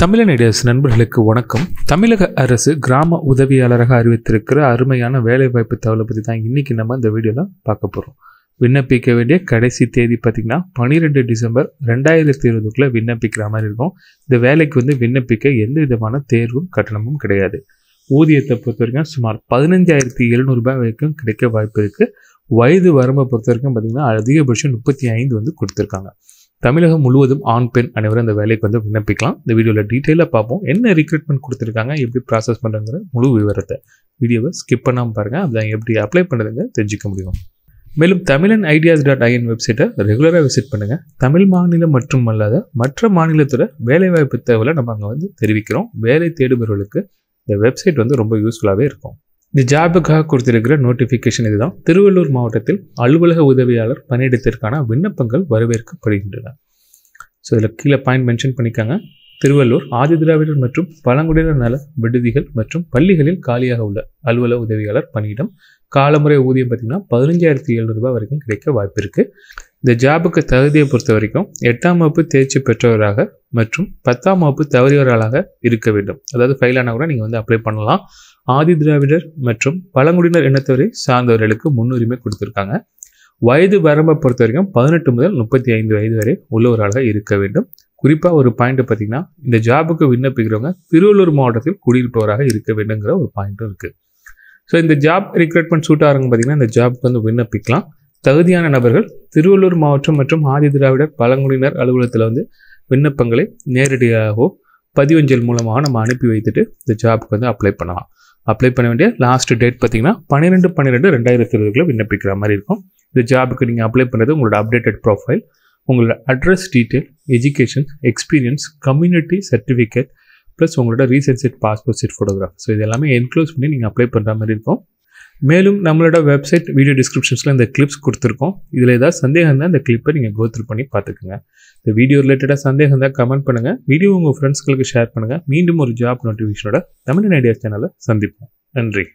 தமிழன் நடிகர்ஸ் நண்பர்களுக்கு வணக்கம் தமிழக அரசு கிராம உதவியாளராக அறிவித்திருக்கிற அருமையான வேலைவாய்ப்பு தகவலை பற்றி தான் இன்றைக்கி நம்ம இந்த வீடியோவில் பார்க்க போகிறோம் விண்ணப்பிக்க வேண்டிய கடைசி தேதி பார்த்திங்கன்னா பன்னிரெண்டு டிசம்பர் ரெண்டாயிரத்தி இருபதுக்குள்ளே விண்ணப்பிக்கிற மாதிரி இருக்கும் இந்த வேலைக்கு வந்து விண்ணப்பிக்க எந்த விதமான தேர்வும் கட்டணமும் கிடையாது ஊதியத்தை பொறுத்த வரைக்கும் சுமார் பதினஞ்சாயிரத்தி எழுநூறுபாய் வரைக்கும் கிடைக்க வாய்ப்பு இருக்குது வயது வரம்பை பொறுத்த வரைக்கும் பார்த்திங்கன்னா அதிகபட்சம் முப்பத்தி ஐந்து வந்து கொடுத்துருக்காங்க தமிழகம் முழுவதும் ஆண் பெண் அனைவரும் இந்த வேலைக்கு வந்து விண்ணப்பிக்கலாம் இந்த வீடியோவில் டீட்டெயிலாக பார்ப்போம் என்ன ரிக்ரூட்மெண்ட் கொடுத்துருக்காங்க எப்படி ப்ராசஸ் பண்ணுறதுங்கிற முழு விவரத்தை வீடியோவை ஸ்கிப் பண்ணாமல் பாருங்கள் அதை எப்படி அப்ளை பண்ணுறதுங்க தெரிஞ்சிக்க முடியும் மேலும் தமிழன் ஐடியாஸ் டாட் ஐஎன் வெப்சைட்டை ரெகுலராக விசிட் பண்ணுங்கள் தமிழ் மாநிலம் மற்றும் அல்லாத மற்ற மாநிலத்தோட வேலைவாய்ப்பு தேவையில் நம்ம அங்கே வந்து தெரிவிக்கிறோம் வேலை தேடுபவர்களுக்கு இந்த வெப்சைட் வந்து ரொம்ப யூஸ்ஃபுல்லாகவே இருக்கும் இந்த ஜாபுக்காக கொடுத்திருக்கிற நோட்டிஃபிகேஷன் இதுதான் திருவள்ளூர் மாவட்டத்தில் அலுவலக உதவியாளர் பணியிடத்திற்கான விண்ணப்பங்கள் வரவேற்கப்படுகின்றன ஸோ இதில் கீழே பாயிண்ட் மென்ஷன் பண்ணிக்காங்க திருவள்ளூர் ஆதிதிராவிடர் மற்றும் பழங்குடியினர் நல விடுதிகள் மற்றும் பள்ளிகளில் காலியாக உள்ள அலுவலக உதவியாளர் பணியிடம் காலமுறை ஊதியம் பார்த்திங்கன்னா பதினஞ்சாயிரத்தி எழுநூறுபா வரைக்கும் கிடைக்க வாய்ப்பு இருக்குது இந்த ஜாபுக்கு தகுதியை பொறுத்த வரைக்கும் எட்டாம் வகுப்பு தேர்ச்சி பெற்றவராக மற்றும் பத்தாம் வகுப்பு தவறியவர்களாக இருக்க வேண்டும் அதாவது ஃபெயில் கூட நீங்கள் வந்து அப்ளை பண்ணலாம் ஆதி திராவிடர் மற்றும் பழங்குடியினர் இனத்தவரை சார்ந்தவர்களுக்கு முன்னுரிமை கொடுத்துருக்காங்க வயது வரம்பை பொறுத்த வரைக்கும் பதினெட்டு முதல் முப்பத்தி ஐந்து வயது வரை உள்ளவராக இருக்க வேண்டும் குறிப்பாக ஒரு பாயிண்ட் பார்த்தீங்கன்னா இந்த ஜாபுக்கு விண்ணப்பிக்கிறவங்க திருவள்ளூர் மாவட்டத்தில் குடியிருப்பவராக இருக்க வேண்டுங்கிற ஒரு பாயிண்ட்டும் இருக்குது ஸோ இந்த ஜாப் ரிக்ரூட்மெண்ட் சூட் ஆகிறாங்க பார்த்தீங்கன்னா இந்த ஜாப்க்கு வந்து விண்ணப்பிக்கலாம் தகுதியான நபர்கள் திருவள்ளூர் மாவட்டம் மற்றும் ஆதி திராவிடர் பழங்குடியினர் அலுவலகத்தில் வந்து விண்ணப்பங்களை நேரடியாகவோ பதிவஞ்சல் மூலமாக நம்ம அனுப்பி வைத்துட்டு இந்த ஜாபுக்கு வந்து அப்ளை பண்ணலாம் அப்ளை பண்ண வேண்டிய லாஸ்ட் டேட் பார்த்தீங்கன்னா பன்னிரெண்டு பன்னிரெண்டு ரெண்டாயிரத்தி இருபதுக்குள்ள விண்ணப்பிக்கிற மாதிரி இருக்கும் இந்த ஜாபுக்கு நீங்கள் அப்ளை பண்ணுறது உங்களோட அப்டேட்டட் ப்ரொஃபைல் உங்களோட address detail education experience community certificate plus உங்களோட recent set passport set photograph so இது எல்லாமே என்க்ளோஸ் பண்ணி நீங்கள் அப்ளை பண்ணுற மாதிரி இருக்கும் மேலும் நம்மளோட வெப்சைட் வீடியோ டிஸ்கிரிப்ஷன்ஸில் இந்த கிளிப்ஸ் கொடுத்துருக்கோம் இதில் ஏதாவது சந்தேகம் இருந்தால் இந்த கிளிப்பை நீங்கள் கோத்ரூ பண்ணி பார்த்துக்குங்க இந்த வீடியோ ரிலேட்டடாக சந்தேகம் இருந்தால் கமெண்ட் பண்ணுங்கள் வீடியோ உங்கள் ஃப்ரெண்ட்ஸ்களுக்கு ஷேர் பண்ணுங்கள் மீண்டும் ஒரு ஜாப் நோட்டிஃபிகேஷனோட தமிழ் ஐடியா சேனலை சந்திப்போம் நன்றி